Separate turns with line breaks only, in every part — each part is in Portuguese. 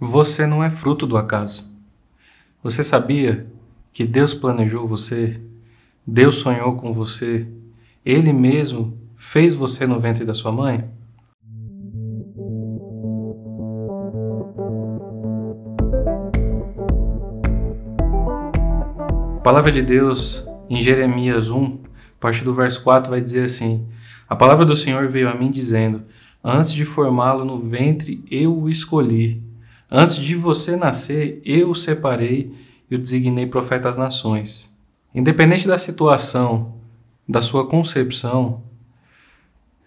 Você não é fruto do acaso. Você sabia que Deus planejou você, Deus sonhou com você, Ele mesmo fez você no ventre da sua mãe? A palavra de Deus em Jeremias 1, a partir do verso 4, vai dizer assim: A palavra do Senhor veio a mim dizendo: Antes de formá-lo no ventre, eu o escolhi Antes de você nascer, eu o separei e o designei profeta às nações. Independente da situação, da sua concepção,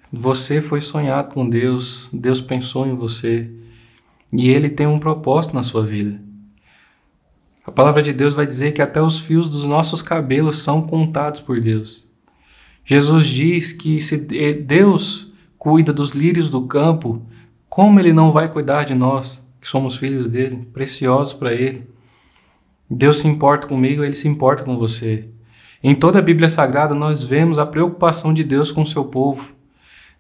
você foi sonhado com Deus, Deus pensou em você e ele tem um propósito na sua vida. A palavra de Deus vai dizer que até os fios dos nossos cabelos são contados por Deus. Jesus diz que se Deus cuida dos lírios do campo, como ele não vai cuidar de nós? que somos filhos dele, preciosos para ele. Deus se importa comigo, ele se importa com você. Em toda a Bíblia Sagrada nós vemos a preocupação de Deus com o seu povo.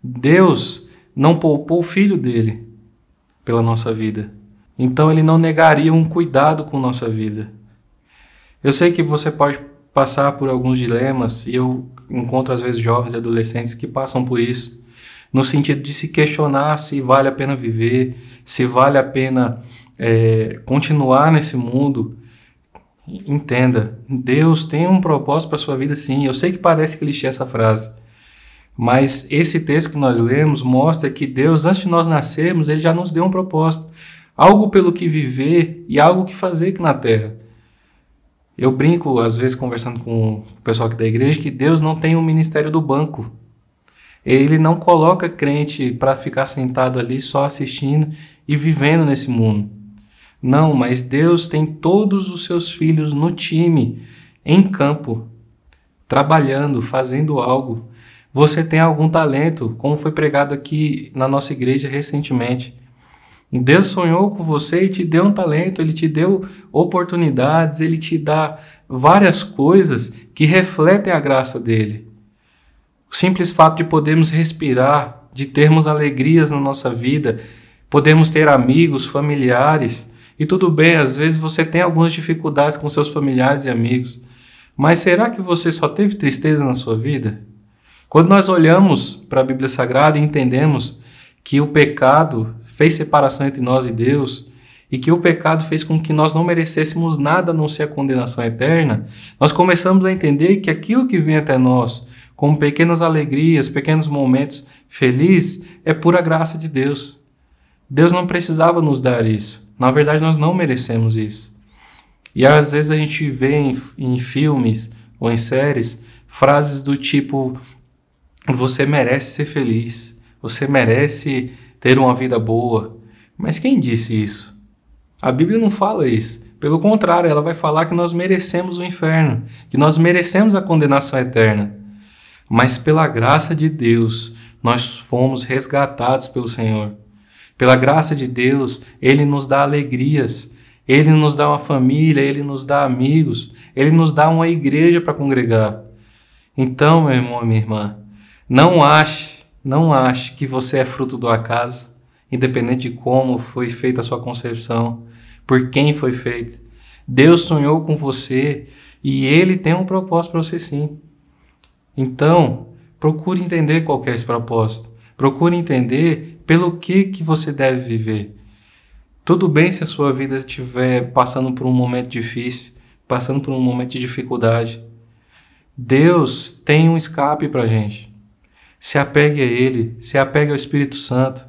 Deus não poupou o filho dele pela nossa vida. Então ele não negaria um cuidado com nossa vida. Eu sei que você pode passar por alguns dilemas e eu encontro às vezes jovens e adolescentes que passam por isso no sentido de se questionar se vale a pena viver, se vale a pena é, continuar nesse mundo. Entenda, Deus tem um propósito para sua vida, sim. Eu sei que parece clichê essa frase, mas esse texto que nós lemos mostra que Deus, antes de nós nascermos, ele já nos deu um propósito, algo pelo que viver e algo que fazer aqui na terra. Eu brinco, às vezes, conversando com o pessoal aqui da igreja, que Deus não tem um ministério do banco. Ele não coloca crente para ficar sentado ali só assistindo e vivendo nesse mundo. Não, mas Deus tem todos os seus filhos no time, em campo, trabalhando, fazendo algo. Você tem algum talento, como foi pregado aqui na nossa igreja recentemente. Deus sonhou com você e te deu um talento, ele te deu oportunidades, ele te dá várias coisas que refletem a graça dele. O simples fato de podermos respirar, de termos alegrias na nossa vida, podemos ter amigos, familiares. E tudo bem, às vezes você tem algumas dificuldades com seus familiares e amigos. Mas será que você só teve tristeza na sua vida? Quando nós olhamos para a Bíblia Sagrada e entendemos que o pecado fez separação entre nós e Deus, e que o pecado fez com que nós não merecêssemos nada a não ser a condenação eterna, nós começamos a entender que aquilo que vem até nós com pequenas alegrias, pequenos momentos felizes, é pura graça de Deus. Deus não precisava nos dar isso. Na verdade, nós não merecemos isso. E às vezes a gente vê em, em filmes ou em séries frases do tipo: Você merece ser feliz, você merece ter uma vida boa. Mas quem disse isso? A Bíblia não fala isso. Pelo contrário, ela vai falar que nós merecemos o inferno, que nós merecemos a condenação eterna mas pela graça de Deus nós fomos resgatados pelo Senhor. Pela graça de Deus, Ele nos dá alegrias, Ele nos dá uma família, Ele nos dá amigos, Ele nos dá uma igreja para congregar. Então, meu irmão e minha irmã, não ache, não ache que você é fruto do acaso, independente de como foi feita a sua concepção, por quem foi feita. Deus sonhou com você e Ele tem um propósito para você sim. Então, procure entender qual é esse propósito. Procure entender pelo que que você deve viver. Tudo bem se a sua vida estiver passando por um momento difícil, passando por um momento de dificuldade. Deus tem um escape para gente. Se apegue a Ele, se apegue ao Espírito Santo.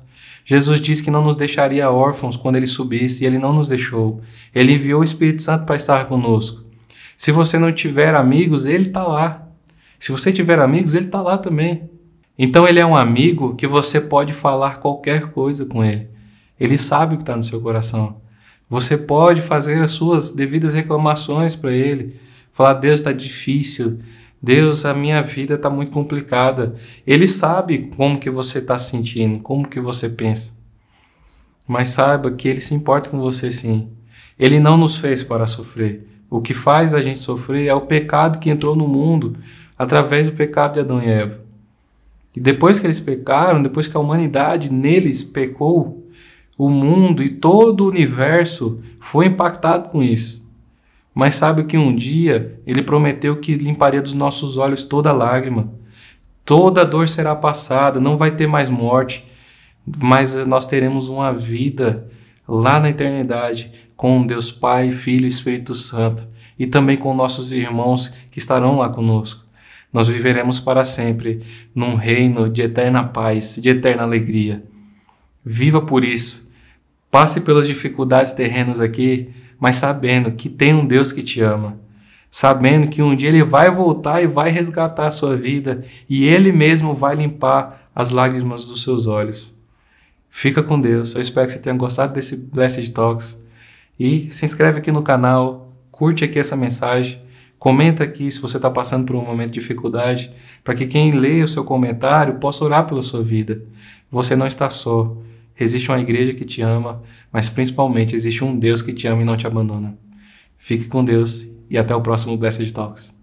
Jesus disse que não nos deixaria órfãos quando Ele subisse e Ele não nos deixou. Ele enviou o Espírito Santo para estar conosco. Se você não tiver amigos, Ele está lá. Se você tiver amigos, ele está lá também. Então ele é um amigo que você pode falar qualquer coisa com ele. Ele sabe o que está no seu coração. Você pode fazer as suas devidas reclamações para ele. Falar, Deus está difícil, Deus, a minha vida está muito complicada. Ele sabe como que você está sentindo, como que você pensa. Mas saiba que ele se importa com você sim. Ele não nos fez para sofrer. O que faz a gente sofrer é o pecado que entrou no mundo, através do pecado de Adão e Eva. E depois que eles pecaram, depois que a humanidade neles pecou, o mundo e todo o universo foi impactado com isso. Mas sabe que um dia ele prometeu que limparia dos nossos olhos toda lágrima. Toda dor será passada, não vai ter mais morte, mas nós teremos uma vida lá na eternidade com Deus Pai, Filho e Espírito Santo e também com nossos irmãos que estarão lá conosco nós viveremos para sempre num reino de eterna paz, de eterna alegria. Viva por isso. Passe pelas dificuldades terrenas aqui, mas sabendo que tem um Deus que te ama, sabendo que um dia ele vai voltar e vai resgatar a sua vida e ele mesmo vai limpar as lágrimas dos seus olhos. Fica com Deus. Eu espero que você tenha gostado desse Blessed Talks e se inscreve aqui no canal, curte aqui essa mensagem Comenta aqui se você está passando por um momento de dificuldade, para que quem lê o seu comentário possa orar pela sua vida. Você não está só. Existe uma igreja que te ama, mas principalmente existe um Deus que te ama e não te abandona. Fique com Deus e até o próximo Blessed Talks.